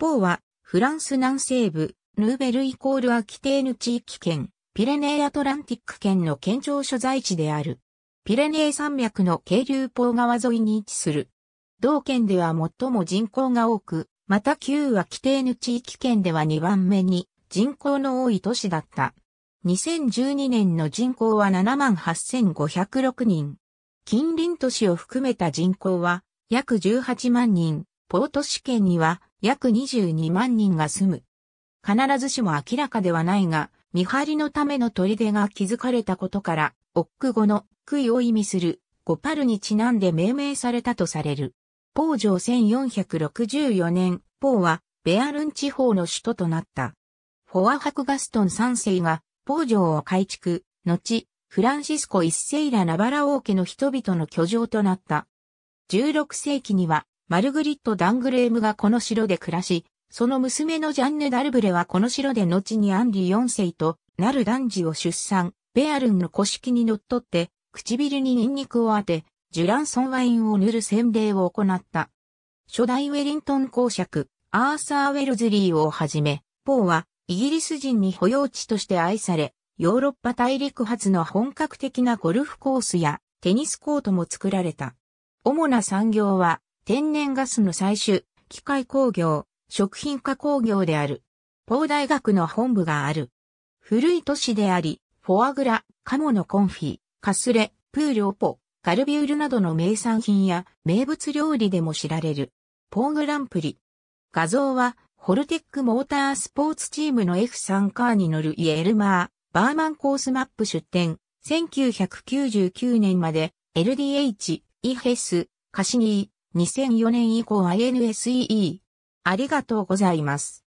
方は、フランス南西部、ヌーベルイコールアキテーヌ地域圏、ピレネーアトランティック圏の県庁所在地である。ピレネー山脈の渓流ポー川沿いに位置する。同県では最も人口が多く、また旧アキテーヌ地域圏では2番目に人口の多い都市だった。2012年の人口は78,506人。近隣都市を含めた人口は約18万人。ポート市圏には約22万人が住む。必ずしも明らかではないが、見張りのための砦が築かれたことから、オック語の杭を意味するゴパルにちなんで命名されたとされる。ポー城1464年、ポーはベアルン地方の首都となった。フォア博ガストン3世がポー城を改築、後、フランシスコ一世らナバラ王家の人々の居城となった。16世紀にはマルグリット・ダングレームがこの城で暮らし、その娘のジャンネ・ダルブレはこの城で後にアンリ4世となる男児を出産、ベアルンの古式にのっとって、唇にニンニクを当て、ジュランソンワインを塗る洗礼を行った。初代ウェリントン公爵、アーサー・ウェルズリーをはじめ、ポーはイギリス人に保養地として愛され、ヨーロッパ大陸発の本格的なゴルフコースやテニスコートも作られた。主な産業は天然ガスの採取、機械工業、食品加工業である。ポー大学の本部がある。古い都市であり、フォアグラ、カモのコンフィ、カスレ、プールオポ、カルビュールなどの名産品や名物料理でも知られる。ポーグランプリ。画像は、ホルテックモータースポーツチームの F3 カーに乗るイエルマー、バーマンコースマップ出展、1999年まで LDH、イヘス、カシニー、2004年以降 INSEE。ありがとうございます。